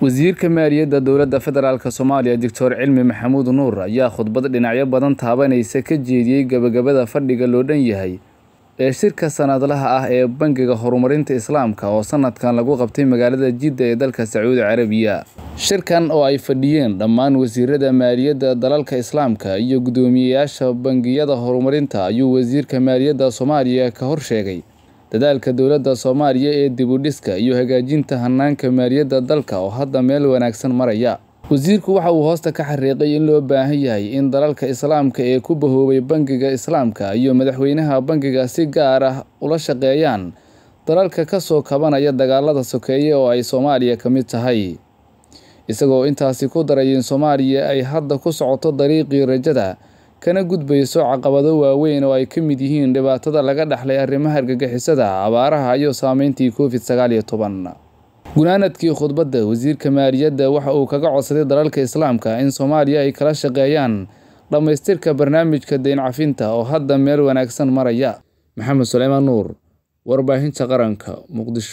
wasiirka maaliyadda dowladda federaalk soomaaliya doctor cilmi maxamuud nuur ayaa khudbad dhinacyo badan taabanaysa ka jeediyey gabagabada fadhiga loo dhan yahay ee shirka sanadlaha ah ee bangiga horumarinta islaamka oo sanadkan lagu qabtay magaalada jidda ee dalka sacuudi carabiya shirkan oo ay fadhiyeen dhammaan wasiirada maaliyadda dalalka islaamka iyo guddoomiyeyaasha bangiyada horumarinta ayuu wasiirka maaliyadda soomaaliya ka hor sheegay dadaalka dowladda soomaaliya ee dhiska iyo hagaajinta hanaanka maaliyadda dalka oo hadda meel wanaagsan maraya wasiirku waxa uu hoosta ka xariiqay in loo baahan yahay in dalalka islaamka ee ku bahoobay bangiga islaamka iyo madaxweynaha bangiga si gaar ah ula shaqeeyaan dalalka ka soo kabanaya dagaalada sokeeye oo ay soomaaliya ka mid tahay isagoo intaasi ku daray in soomaaliya ay hadda ku socoto dariiqii rajada kana gudbayso caqabado waaweyn oo ay ka mid yihiin dhibaatada laga dhaxlay arrimaha argagixisada abaaraha iyo saameyntii covid sagaal iyo toban gunaanadkii khudbadda wasiirka maaliyadda waxa uu kaga codsaday dalalka islaamka in soomaaliya ay kala shaqeeyaan dhammaystirka barnaamijka dayn oo hadda meel wanaagsan maraya maxamed suleymaan nuur warbaahinta qaranka muqdisho